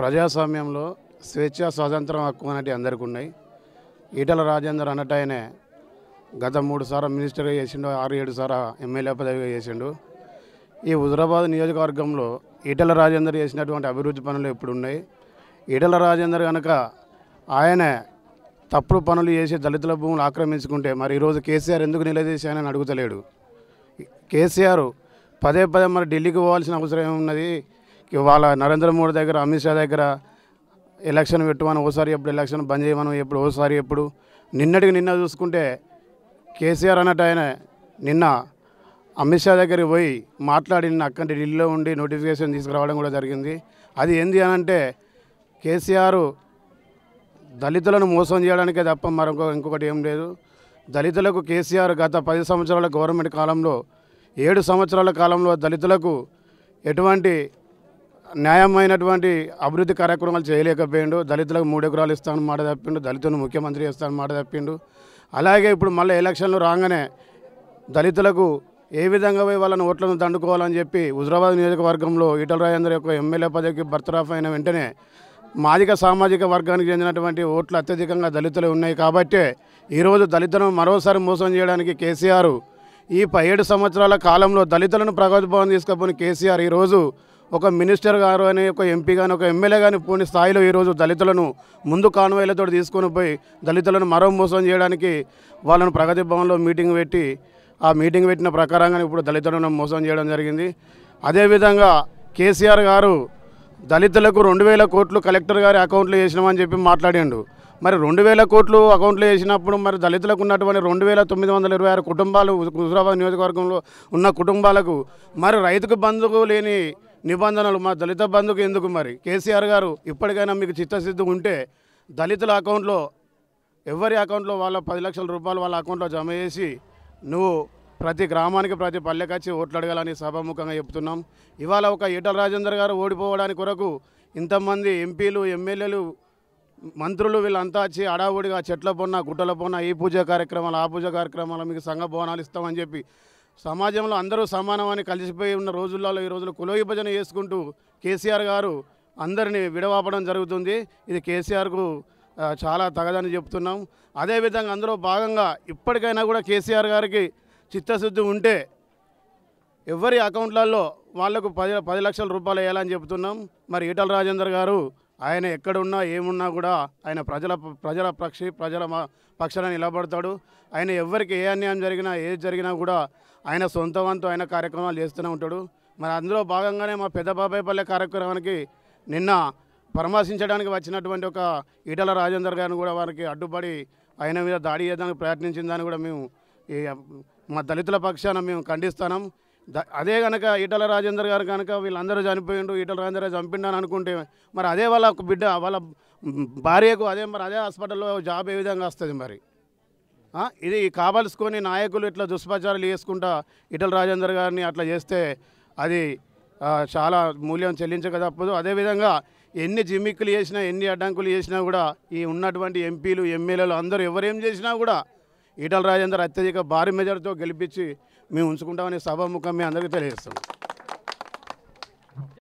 ప్రజాస్వామ్యంలో స్వేచ్ఛ స్వాతంత్రం హక్కు అనేది అందరికీ ఉన్నాయి ఈటల రాజేందర్ అన్నట్టు గత మూడు సార్లు మినిస్టర్గా చేసిండు ఆరు ఏడు సార్లు ఎమ్మెల్యే పదవిగా చేసిండు ఈ హుజరాబాద్ నియోజకవర్గంలో ఈటల రాజేందర్ చేసినటువంటి అభివృద్ధి పనులు ఎప్పుడు ఉన్నాయి ఈటల రాజేందర్ కనుక ఆయనే తప్పుడు పనులు చేసి దళితుల భూములు ఆక్రమించుకుంటే మరి ఈరోజు కేసీఆర్ ఎందుకు నిలదీశానని అడుగుతలేడు కేసీఆర్ పదే పదే మరి ఢిల్లీకి పోవాల్సిన అవసరం ఏమున్నది వాళ్ళ నరేంద్ర మోడీ దగ్గర అమిత్ షా దగ్గర ఎలక్షన్ పెట్టమని ఓసారి ఎప్పుడు ఎలక్షన్ బంద్ చేయమను ఎప్పుడు ఓసారి ఎప్పుడు నిన్నటికి నిన్న చూసుకుంటే కేసీఆర్ అన్నట్టు ఆయన నిన్న అమిత్ షా దగ్గరికి పోయి మాట్లాడి నిన్న అక్కడి ఢిల్లీలో ఉండి నోటిఫికేషన్ తీసుకురావడం కూడా జరిగింది అది ఏంది అని అంటే కేసీఆర్ దళితులను మోసం చేయడానికే తప్ప మరొక ఇంకొకటి ఏం లేదు దళితులకు కేసీఆర్ గత పది సంవత్సరాల గవర్నమెంట్ కాలంలో ఏడు సంవత్సరాల కాలంలో దళితులకు ఎటువంటి న్యాయమైనటువంటి అభివృద్ధి కార్యక్రమాలు చేయలేకపోయిండు దళితులకు మూడు ఎకరాలు ఇస్తాను మాట తప్పిండు దళితులను ముఖ్యమంత్రి చేస్తాను మాట తప్పిండు అలాగే ఇప్పుడు మళ్ళీ ఎలక్షన్లు రాగానే దళితులకు ఏ విధంగా పోయి వాళ్ళని ఓట్లను దండుకోవాలని చెప్పి హుజరాబాద్ నియోజకవర్గంలో ఈటల రాజేందర్ యొక్క ఎమ్మెల్యే పదవికి బర్తరాఫ్ అయిన వెంటనే మాదిక సామాజిక వర్గానికి చెందినటువంటి ఓట్లు అత్యధికంగా దళితులు ఉన్నాయి కాబట్టి ఈరోజు దళితులను మరోసారి మోసం చేయడానికి కేసీఆర్ ఈ పదిహేడు సంవత్సరాల కాలంలో దళితులను భవన్ తీసుకపోయిన కేసీఆర్ ఈరోజు ఒక మినిస్టర్ గారు అని ఒక ఎంపీ కానీ ఒక ఎమ్మెల్యే కానీ పోని స్థాయిలో ఈరోజు దళితులను ముందు కాన్వాయ్లతో తీసుకొని పోయి దళితులను మరో మోసం చేయడానికి వాళ్ళను ప్రగతి భవన్లో మీటింగ్ పెట్టి ఆ మీటింగ్ పెట్టిన ప్రకారంగా ఇప్పుడు దళితులను మోసం చేయడం జరిగింది అదేవిధంగా కేసీఆర్ గారు దళితులకు రెండు వేల కోట్లు కలెక్టర్ గారి అకౌంట్లో వేసినామని చెప్పి మాట్లాడాడు మరి రెండు వేల కోట్లు అకౌంట్లో వేసినప్పుడు మరి దళితులకు ఉన్నటువంటి రెండు వేల తొమ్మిది వందల ఇరవై ఆరు కుటుంబాలు హుజురాబాద్ నియోజకవర్గంలో ఉన్న కుటుంబాలకు మరి రైతుకు బంధువు లేని నిబంధనలు మా దళిత బంధుకు ఎందుకు మరి కేసీఆర్ గారు ఇప్పటికైనా మీకు చిత్తశుద్ధి ఉంటే దళితుల అకౌంట్లో ఎవరి అకౌంట్లో వాళ్ళ పది లక్షల రూపాయలు వాళ్ళ అకౌంట్లో జమ చేసి నువ్వు ప్రతి గ్రామానికి ప్రతి పల్లెకి వచ్చి ఓట్లు అడగాలని సభాముఖంగా చెప్తున్నాం ఇవాళ ఒక ఈటల రాజేందర్ గారు ఓడిపోవడానికి కొరకు ఇంతమంది ఎంపీలు ఎమ్మెల్యేలు మంత్రులు వీళ్ళంతా వచ్చి అడావుడిగా చెట్ల పొన్న గుట్టల పొన్న ఈ పూజ కార్యక్రమాలు ఆ పూజ కార్యక్రమాలు మీకు సంఘ భవనాలు ఇస్తామని చెప్పి సమాజంలో అందరూ సమానమని కలిసిపోయి ఉన్న రోజుల్లో ఈ రోజులో కుల విభజన చేసుకుంటూ కేసీఆర్ గారు అందరినీ విడవాపడం జరుగుతుంది ఇది కేసీఆర్కు చాలా తగదని చెప్తున్నాం అదేవిధంగా అందరూ భాగంగా ఇప్పటికైనా కూడా కేసీఆర్ గారికి చిత్తశుద్ధి ఉంటే ఎవరి అకౌంట్లలో వాళ్లకు పది పది లక్షల రూపాయలు వేయాలని చెప్తున్నాం మరి ఈటల రాజేందర్ గారు ఆయన ఎక్కడున్నా ఏమున్నా కూడా ఆయన ప్రజల ప్రజల పక్షి ప్రజల పక్షాన నిలబడతాడు ఆయన ఎవరికి ఏ అన్యాయం జరిగినా ఏది జరిగినా కూడా ఆయన సొంత వంతు ఆయన కార్యక్రమాలు చేస్తూనే ఉంటాడు మరి అందులో భాగంగానే మా పెద్ద బాబాయ్ పల్లె కార్యక్రమానికి నిన్న పరామర్శించడానికి వచ్చినటువంటి ఒక ఈటల రాజేందర్ గారిని కూడా వారికి అడ్డుపడి ఆయన మీద దాడి చేయడానికి ప్రయత్నించిందని కూడా మేము మా దళితుల పక్షాన మేము ఖండిస్తాం అదే కనుక ఈటల రాజేందర్ గారు కనుక వీళ్ళందరూ చనిపోయిండు ఈటల రాజేందర్ చంపిండని అనుకుంటే మరి అదే వాళ్ళ బిడ్డ వాళ్ళ భార్యకు అదే మరి అదే హాస్పిటల్లో జాబ్ ఏ విధంగా వస్తుంది మరి ఇది కావలసుకొని నాయకులు ఇట్లా దుష్ప్రచారాలు చేసుకుంటా ఇటల రాజేందర్ గారిని అట్లా చేస్తే అది చాలా మూల్యం చెల్లించక తప్పదు అదేవిధంగా ఎన్ని జిమ్మిక్కులు చేసినా ఎన్ని అడ్డంకులు చేసినా కూడా ఈ ఉన్నటువంటి ఎంపీలు ఎమ్మెల్యేలు అందరూ ఎవరేం చేసినా కూడా ఈటల రాజేందర్ అత్యధిక భారీ మెజార్టీతో గెలిపించి మేము ఉంచుకుంటామని సభాముఖం మీ అందరికీ తెలియజేస్తాం